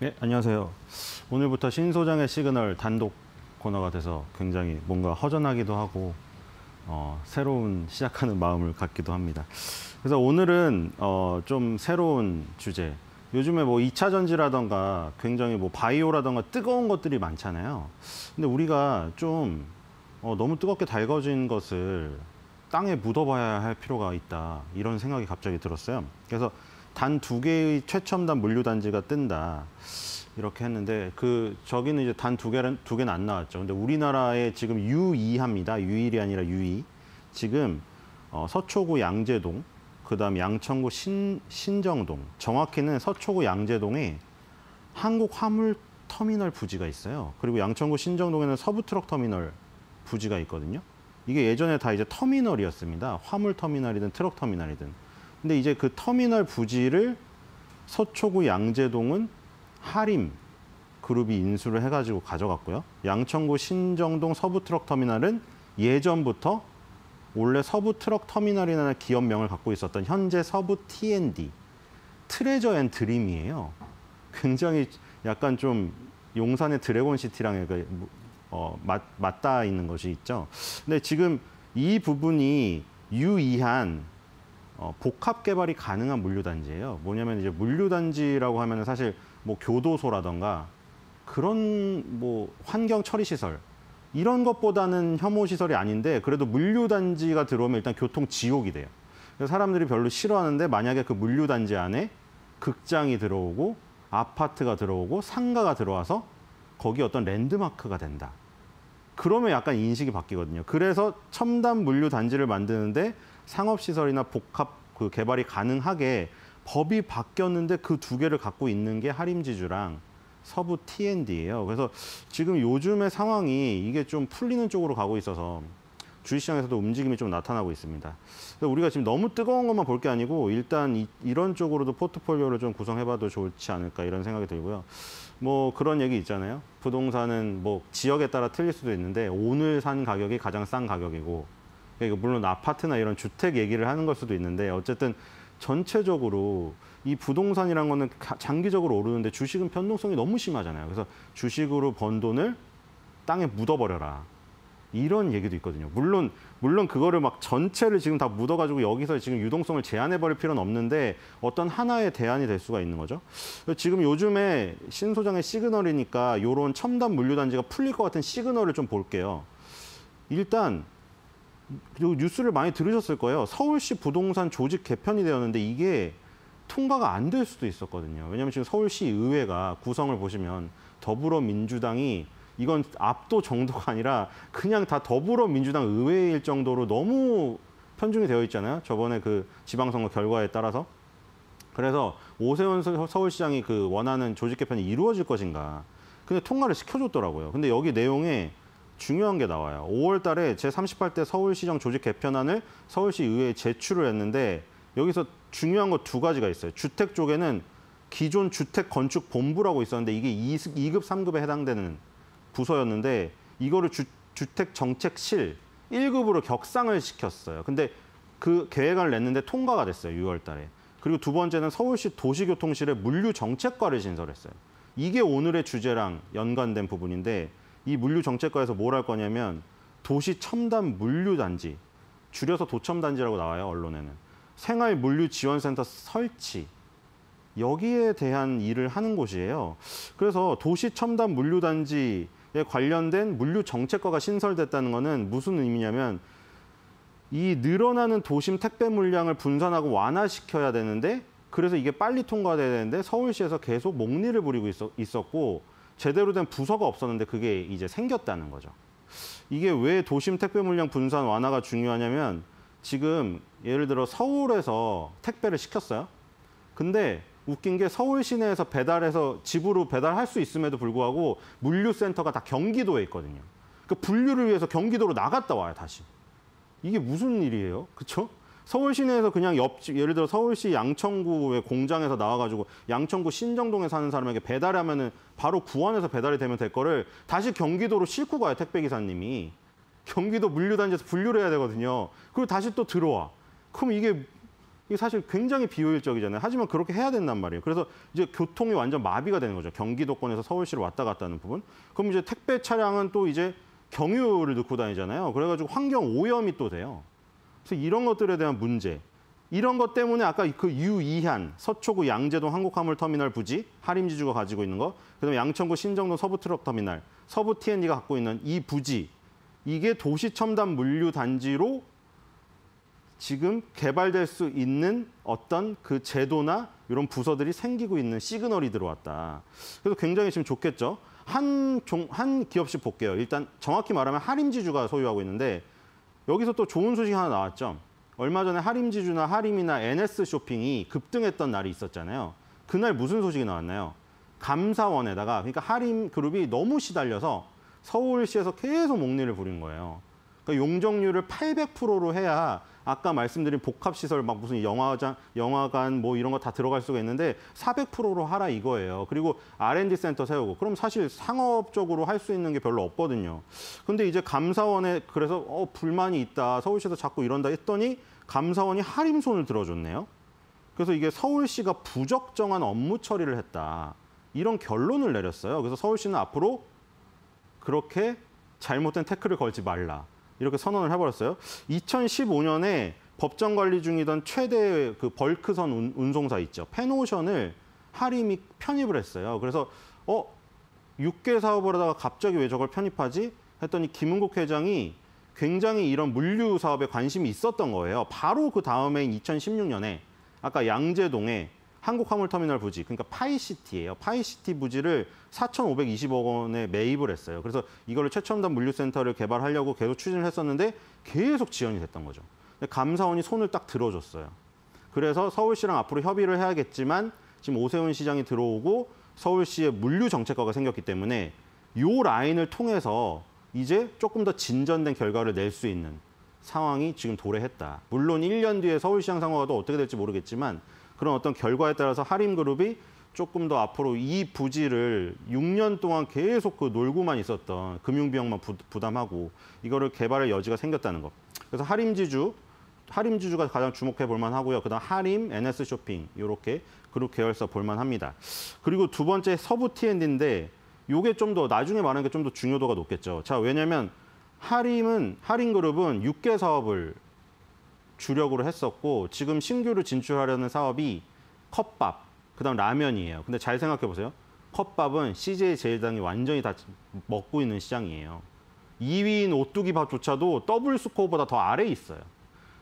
네, 안녕하세요. 오늘부터 신소장의 시그널 단독 코너가 돼서 굉장히 뭔가 허전하기도 하고 어, 새로운 시작하는 마음을 갖기도 합니다. 그래서 오늘은 어, 좀 새로운 주제. 요즘에 뭐 2차 전지라던가 굉장히 뭐 바이오라던가 뜨거운 것들이 많잖아요. 근데 우리가 좀 어, 너무 뜨겁게 달궈진 것을 땅에 묻어봐야 할 필요가 있다. 이런 생각이 갑자기 들었어요. 그래서 단두 개의 최첨단 물류 단지가 뜬다. 이렇게 했는데 그 저기는 이제 단 두 개는 두 개는 안 나왔죠. 근데 우리나라에 지금 유이합니다. 유일이 아니라 유이. 지금 어, 서초구 양재동, 그다음 양천구 신 신정동. 정확히는 서초구 양재동에 한국 화물 터미널 부지가 있어요. 그리고 양천구 신정동에는 서부 트럭 터미널 부지가 있거든요. 이게 예전에 다 이제 터미널이었습니다. 화물 터미널이든 트럭 터미널이든. 근데 이제 그 터미널 부지를 서초구 양재동은 하림 그룹이 인수를 해가지고 가져갔고요. 양천구 신정동 서부트럭터미널은 예전부터 원래 서부트럭터미널이라는 기업명을 갖고 있었던 현재 서부 T&D, 트레저 앤 드림이에요. 굉장히 약간 좀 용산의 드래곤시티랑 그, 어, 맞, 맞닿아 있는 것이 있죠. 근데 지금 이 부분이 유의한 어, 복합 개발이 가능한 물류단지예요. 뭐냐면 이제 물류단지라고 하면 사실 뭐 교도소라던가 그런 뭐 환경 처리 시설 이런 것보다는 혐오 시설이 아닌데 그래도 물류단지가 들어오면 일단 교통 지옥이 돼요. 그래서 사람들이 별로 싫어하는데 만약에 그 물류단지 안에 극장이 들어오고 아파트가 들어오고 상가가 들어와서 거기 어떤 랜드마크가 된다. 그러면 약간 인식이 바뀌거든요. 그래서 첨단 물류 단지를 만드는데 상업시설이나 복합 그 개발이 가능하게 법이 바뀌었는데 그 두 개를 갖고 있는 게 하림지주랑 서부 T&D예요. 그래서 지금 요즘의 상황이 이게 좀 풀리는 쪽으로 가고 있어서 주식시장에서도 움직임이 좀 나타나고 있습니다. 그래서 우리가 지금 너무 뜨거운 것만 볼 게 아니고 일단 이, 이런 쪽으로도 포트폴리오를 좀 구성해봐도 좋지 않을까 이런 생각이 들고요. 뭐 그런 얘기 있잖아요. 부동산은 뭐 지역에 따라 틀릴 수도 있는데 오늘 산 가격이 가장 싼 가격이고 그러니까 물론 아파트나 이런 주택 얘기를 하는 걸 수도 있는데 어쨌든 전체적으로 이부동산이라는 거는 장기적으로 오르는데 주식은 변동성이 너무 심하잖아요. 그래서 주식으로 번 돈을 땅에 묻어버려라. 이런 얘기도 있거든요. 물론 물론 그거를 막 전체를 지금 다 묻어가지고 여기서 지금 유동성을 제한해버릴 필요는 없는데 어떤 하나의 대안이 될 수가 있는 거죠. 지금 요즘에 신소장의 시그널이니까 요런 첨단 물류단지가 풀릴 것 같은 시그널을 좀 볼게요. 일단 그리고 뉴스를 많이 들으셨을 거예요. 서울시 부동산 조직 개편이 되었는데 이게 통과가 안 될 수도 있었거든요. 왜냐하면 지금 서울시 의회가 구성을 보시면 더불어민주당이 이건 압도 정도가 아니라 그냥 다 더불어민주당 의회일 정도로 너무 편중이 되어 있잖아요. 저번에 그 지방선거 결과에 따라서. 그래서 오세훈 서울시장이 그 원하는 조직 개편이 이루어질 것인가. 근데 통과를 시켜줬더라고요. 근데 여기 내용에 중요한 게 나와요. 5월 달에 제38대 서울시장 조직 개편안을 서울시 의회에 제출을 했는데 여기서 중요한 거 두 가지가 있어요. 주택 쪽에는 기존 주택 건축 본부라고 있었는데 이게 2급, 3급에 해당되는 부서였는데 이거를 주, 택 정책실 1급으로 격상을 시켰어요. 근데 그 계획안을 냈는데 통과가 됐어요. 6월 달에. 그리고 두 번째는 서울시 도시교통실에 물류정책과를 신설했어요. 이게 오늘의 주제랑 연관된 부분인데 이 물류정책과에서 뭘 할 거냐면 도시 첨단 물류단지, 줄여서 도첨단지라고 나와요, 언론에는. 생활 물류 지원센터 설치, 여기에 대한 일을 하는 곳이에요. 그래서 도시 첨단 물류단지 예, 관련된 물류 정책과가 신설됐다는 것은 무슨 의미냐면 이 늘어나는 도심 택배 물량을 분산하고 완화시켜야 되는데 그래서 이게 빨리 통과돼야 되는데 서울시에서 계속 목리를 부리고 있었고 제대로 된 부서가 없었는데 그게 이제 생겼다는 거죠. 이게 왜 도심 택배 물량 분산 완화가 중요하냐면 지금 예를 들어 서울에서 택배를 시켰어요. 근데 웃긴 게 서울 시내에서 배달해서 집으로 배달할 수 있음에도 불구하고 물류센터가 다 경기도에 있거든요. 그 분류를 위해서 경기도로 나갔다 와요, 다시. 이게 무슨 일이에요? 그렇죠? 서울 시내에서 그냥 옆집 예를 들어 서울시 양천구의 공장에서 나와가지고 양천구 신정동에 사는 사람에게 배달하면은 바로 구원에서 배달이 되면 될 거를 다시 경기도로 싣고 가요 택배 기사님이 경기도 물류단지에서 분류를 해야 되거든요. 그리고 다시 또 들어와. 그럼 이게 이게 사실 굉장히 비효율적이잖아요. 하지만 그렇게 해야 된단 말이에요. 그래서 이제 교통이 완전 마비가 되는 거죠. 경기도권에서 서울시로 왔다 갔다 하는 부분. 그럼 이제 택배 차량은 또 이제 경유를 넣고 다니잖아요. 그래가지고 환경 오염이 또 돼요. 그래서 이런 것들에 대한 문제. 이런 것 때문에 아까 그 유이한 서초구 양재동 한국화물터미널 부지 하림지주가 가지고 있는 거, 그다음에 양천구 신정동 서부트럭터미널, 서부 T&D가 갖고 있는 이 부지 이게 도시 첨단 물류 단지로 지금 개발될 수 있는 어떤 그 제도나 이런 부서들이 생기고 있는 시그널이 들어왔다. 그래서 굉장히 지금 좋겠죠. 한, 종, 한 기업씩 볼게요. 일단 정확히 말하면 하림지주가 소유하고 있는데 여기서 또 좋은 소식 하나 나왔죠. 얼마 전에 하림지주나 하림이나 NS 쇼핑이 급등했던 날이 있었잖아요. 그날 무슨 소식이 나왔나요? 감사원에다가 그러니까 하림 그룹이 너무 시달려서 서울시에서 계속 목리를 부린 거예요. 그러니까 용적률을 800%로 해야 아까 말씀드린 복합시설 막 무슨 영화장, 영화관 뭐 이런 거 다 들어갈 수가 있는데 400%로 하라 이거예요. 그리고 R&D 센터 세우고 그럼 사실 상업적으로 할 수 있는 게 별로 없거든요. 근데 이제 감사원에 그래서 어 불만이 있다. 서울시에서 자꾸 이런다 했더니 감사원이 할인손을 들어줬네요. 그래서 이게 서울시가 부적정한 업무 처리를 했다. 이런 결론을 내렸어요. 그래서 서울시는 앞으로 그렇게 잘못된 태클을 걸지 말라. 이렇게 선언을 해버렸어요. 2015년에 법정 관리 중이던 최대 그 벌크선 운, 송사 있죠. 페노션을 하림이 편입을 했어요. 그래서 어 6개 사업을 하다가 갑자기 왜 저걸 편입하지? 했더니 김은국 회장이 굉장히 이런 물류 사업에 관심이 있었던 거예요. 바로 그 다음에 2016년에 아까 양재동에 한국화물터미널 부지, 그러니까 파이시티예요. 파이시티 부지를 4,520억 원에 매입을 했어요. 그래서 이걸로 최첨단 물류센터를 개발하려고 계속 추진을 했었는데 계속 지연이 됐던 거죠. 감사원이 손을 딱 들어줬어요. 그래서 서울시랑 앞으로 협의를 해야겠지만 지금 오세훈 시장이 들어오고 서울시의 물류 정책과가 생겼기 때문에 이 라인을 통해서 이제 조금 더 진전된 결과를 낼 수 있는 상황이 지금 도래했다. 물론 1년 뒤에 서울시장 상황도 어떻게 될지 모르겠지만 그런 어떤 결과에 따라서 하림그룹이 조금 더 앞으로 이 부지를 6년 동안 계속 그 놀고만 있었던 금융비용만 부, 담하고 이거를 개발할 여지가 생겼다는 것. 그래서 하림지주, 하림지주가 가장 주목해 볼만 하고요. 그다음 하림, NS쇼핑 이렇게 그룹 계열사 볼만 합니다. 그리고 두 번째 서부 T&D인데 요게 좀 더 나중에 말하는 게 좀 더 중요도가 높겠죠. 자, 왜냐면 하림은 하림그룹은 6개 사업을 주력으로 했었고 지금 신규로 진출하려는 사업이 컵밥, 그다음 라면이에요. 근데 잘 생각해 보세요. 컵밥은 CJ 제일당이 완전히 다 먹고 있는 시장이에요. 2위인 오뚜기 밥조차도 더블 스코어보다 더 아래에 있어요.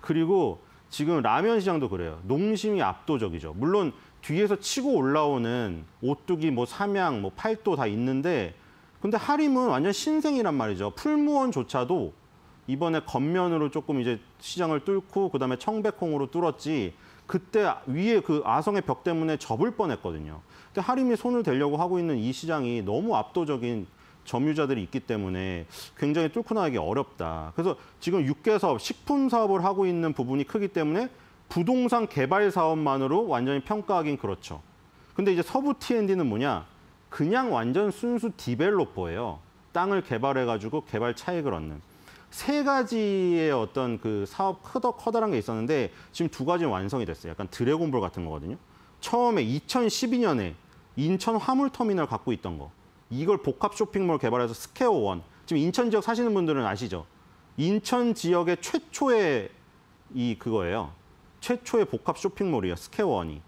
그리고 지금 라면 시장도 그래요. 농심이 압도적이죠. 물론 뒤에서 치고 올라오는 오뚜기, 뭐 삼양, 뭐 팔도 다 있는데 근데 하림은 완전 신생이란 말이죠. 풀무원조차도 이번에 겉면으로 조금 이제 시장을 뚫고 그다음에 청백홍으로 뚫었지 그때 위에 그 아성의 벽 때문에 접을 뻔했거든요. 근데 하림이 손을 대려고 하고 있는 이 시장이 너무 압도적인 점유자들이 있기 때문에 굉장히 뚫고 나가기 어렵다. 그래서 지금 육개 사업, 식품 사업을 하고 있는 부분이 크기 때문에 부동산 개발 사업만으로 완전히 평가하긴 그렇죠. 근데 이제 서부 T&D는 뭐냐? 그냥 완전 순수 디벨로퍼예요. 땅을 개발해가지고 개발 차익을 얻는. 세 가지의 어떤 그 사업 커다 커다란 게 있었는데 지금 두가지 완성이 됐어요. 약간 드래곤볼 같은 거거든요. 처음에 2012년에 인천 화물터미널 갖고 있던 거. 이걸 복합 쇼핑몰 개발해서 스케어 원. 지금 인천 지역 사시는 분들은 아시죠? 인천 지역의 최초의 이 그거예요. 최초의 복합 쇼핑몰이에요. 스케어 원이.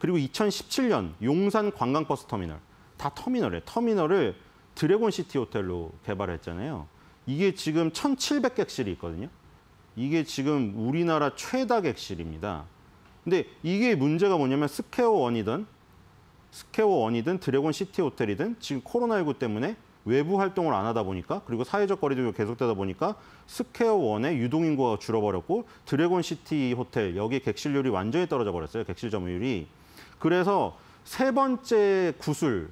그리고 2017년 용산 관광버스 터미널. 다 터미널에 터미널을 드래곤 시티 호텔로 개발했잖아요. 이게 지금 1,700객실이 있거든요. 이게 지금 우리나라 최다 객실입니다. 근데 이게 문제가 뭐냐면 스퀘어 원이든 스퀘어 원이든 드래곤 시티 호텔이든 지금 코로나19 때문에 외부 활동을 안 하다 보니까 그리고 사회적 거리두기 계속되다 보니까 스퀘어 원의 유동 인구가 줄어버렸고 드래곤 시티 호텔 여기 객실률이 완전히 떨어져 버렸어요. 객실 점유율이. 그래서 세 번째 구슬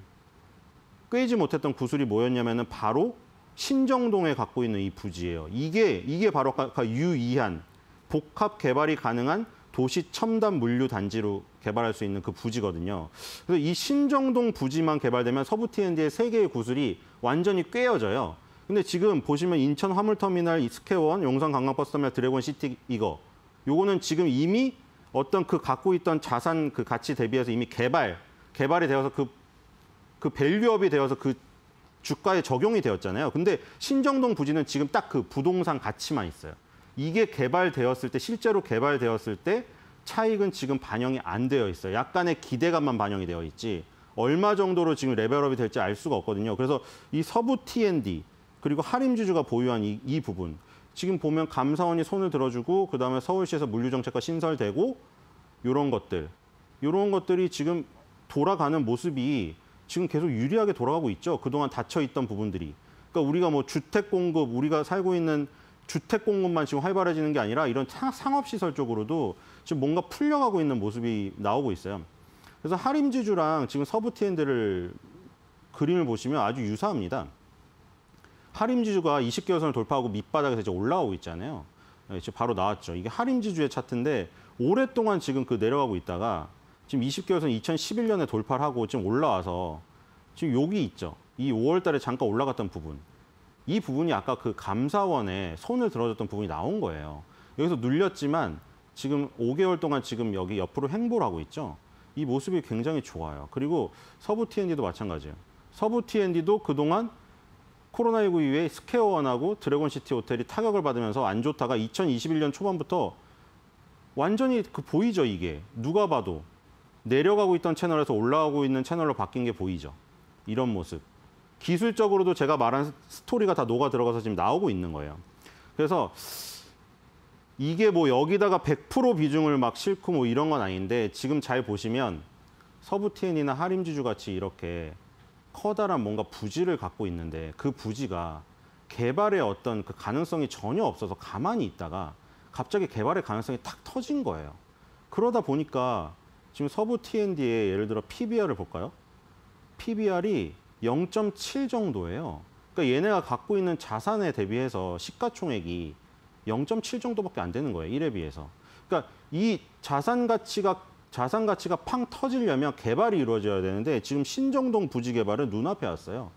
꿰지 못했던 구슬이 뭐였냐면은 바로 신정동에 갖고 있는 이 부지예요. 이게 이게 바로 유이한 복합 개발이 가능한 도시 첨단 물류 단지로 개발할 수 있는 그 부지거든요. 그래서 이 신정동 부지만 개발되면 서부 T&D의 세 개의 구슬이 완전히 꿰어져요. 근데 지금 보시면 인천 화물터미널, 스케원, 용산 관광버스터미널, 드래곤시티 이거 요거는 지금 이미 어떤 그 갖고 있던 자산 그 가치 대비해서 이미 개발 개발이 되어서 그그 그 밸류업이 되어서 그 주가에 적용이 되었잖아요. 근데 신정동 부지는 지금 딱 그 부동산 가치만 있어요. 이게 개발되었을 때 실제로 개발되었을 때 차익은 지금 반영이 안 되어 있어요. 약간의 기대감만 반영이 되어 있지 얼마 정도로 지금 레벨업이 될지 알 수가 없거든요. 그래서 이 서부 T&D 그리고 하림주주가 보유한 이, 이 부분 지금 보면 감사원이 손을 들어주고 그다음에 서울시에서 물류정책과 신설되고 이런 것들 이런 것들이 지금 돌아가는 모습이 지금 계속 유리하게 돌아가고 있죠. 그동안 닫혀있던 부분들이. 그러니까 우리가 뭐 주택 공급, 우리가 살고 있는 주택 공급만 지금 활발해지는 게 아니라 이런 상업시설 쪽으로도 지금 뭔가 풀려가고 있는 모습이 나오고 있어요. 그래서 하림지주랑 지금 서브티엔드를 그림을 보시면 아주 유사합니다. 하림지주가 20개월 선을 돌파하고 밑바닥에서 이제 올라오고 있잖아요. 이제 예, 바로 나왔죠. 이게 하림지주의 차트인데 오랫동안 지금 그 내려가고 있다가 지금 20개월선 2011년에 돌파를 하고 지금 올라와서 지금 여기 있죠. 이 5월 달에 잠깐 올라갔던 부분. 이 부분이 아까 그 감사원에 손을 들어줬던 부분이 나온 거예요. 여기서 눌렸지만 지금 5개월 동안 지금 여기 옆으로 횡보를 하고 있죠. 이 모습이 굉장히 좋아요. 그리고 서부 T&D도 마찬가지예요. 서부 T&D도 그동안 코로나19 이후에 스퀘어원하고 드래곤시티 호텔이 타격을 받으면서 안 좋다가 2021년 초반부터 완전히 그 보이죠, 이게. 누가 봐도. 내려가고 있던 채널에서 올라오고 있는 채널로 바뀐 게 보이죠. 이런 모습. 기술적으로도 제가 말한 스토리가 다 녹아 들어가서 지금 나오고 있는 거예요. 그래서 이게 뭐 여기다가 100% 비중을 막 싣고 뭐 이런 건 아닌데 지금 잘 보시면 서부티엔이나 하림지주 같이 이렇게 커다란 뭔가 부지를 갖고 있는데 그 부지가 개발의 어떤 그 가능성이 전혀 없어서 가만히 있다가 갑자기 개발의 가능성이 탁 터진 거예요. 그러다 보니까 지금 서부 t d 에 예를 들어 PBR을 볼까요? PBR이 0.7 정도예요. 그러니까 얘네가 갖고 있는 자산에 대비해서 시가총액이 0.7 정도밖에 안 되는 거예요. 1에 비해서. 그러니까 이 자산 가치가 자산 가치가 팡 터지려면 개발이 이루어져야 되는데 지금 신정동 부지 개발은 눈앞에 왔어요.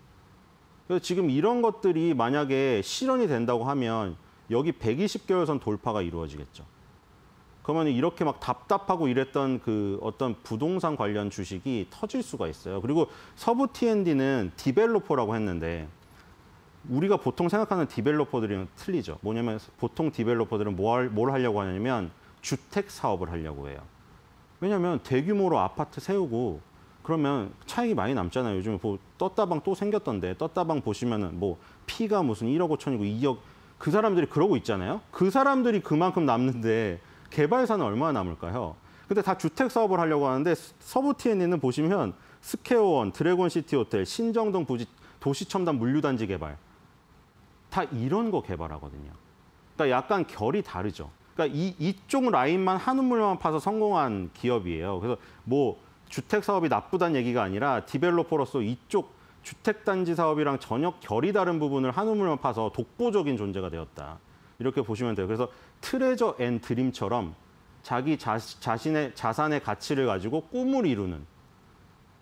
그래서 지금 이런 것들이 만약에 실현이 된다고 하면 여기 120개월선 돌파가 이루어지겠죠. 그러면 이렇게 막 답답하고 이랬던 그 어떤 부동산 관련 주식이 터질 수가 있어요. 그리고 서부 T&D는 디벨로퍼라고 했는데 우리가 보통 생각하는 디벨로퍼들이랑 틀리죠. 뭐냐면 보통 디벨로퍼들은 뭘, 뭘 하려고 하냐면 주택 사업을 하려고 해요. 왜냐하면 대규모로 아파트 세우고 그러면 차익이 많이 남잖아요. 요즘에 뭐 떴다방 또 생겼던데 떴다방 보시면은 뭐 피가 무슨 1억 5천이고 2억 그 사람들이 그러고 있잖아요. 그 사람들이 그만큼 남는데 개발사는 얼마나 남을까요? 근데 다 주택 사업을 하려고 하는데 서부 t n 는 보시면 스케어원, 드래곤 시티 호텔, 신정동 부지 도시 첨단 물류단지 개발 다 이런 거 개발하거든요. 그러니까 약간 결이 다르죠. 그러니까 이 이쪽 라인만 한 우물만 파서 성공한 기업이에요. 그래서 뭐 주택 사업이 나쁘다는 얘기가 아니라 디벨로퍼로서 이쪽 주택 단지 사업이랑 전혀 결이 다른 부분을 한 우물만 파서 독보적인 존재가 되었다. 이렇게 보시면 돼요. 그래서 트레저 앤 드림처럼 자기 자, 자신의 자산의 가치를 가지고 꿈을 이루는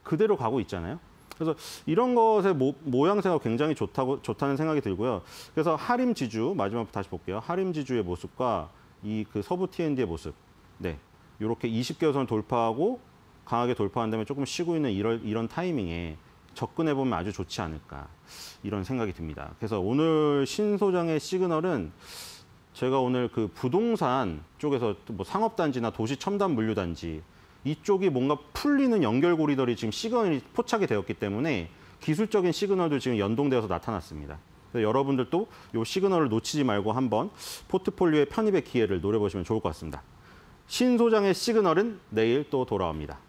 그대로 가고 있잖아요. 그래서 이런 것의 모, 양새가 굉장히 좋다고 좋다는 생각이 들고요. 그래서 하림 지주 마지막 다시 볼게요. 하림 지주의 모습과 이 그 서부 T&D의 모습, 네 이렇게 20개선 돌파하고 강하게 돌파한 다음에 조금 쉬고 있는 이런 이런 타이밍에 접근해 보면 아주 좋지 않을까 이런 생각이 듭니다. 그래서 오늘 신소장의 시그널은 제가 오늘 그 부동산 쪽에서 뭐 상업단지나 도시 첨단 물류단지 이쪽이 뭔가 풀리는 연결고리들이 지금 시그널이 포착이 되었기 때문에 기술적인 시그널도 지금 연동되어서 나타났습니다. 여러분들도 이 시그널을 놓치지 말고 한번 포트폴리오의 편입의 기회를 노려보시면 좋을 것 같습니다. 신 소장의 시그널은 내일 또 돌아옵니다.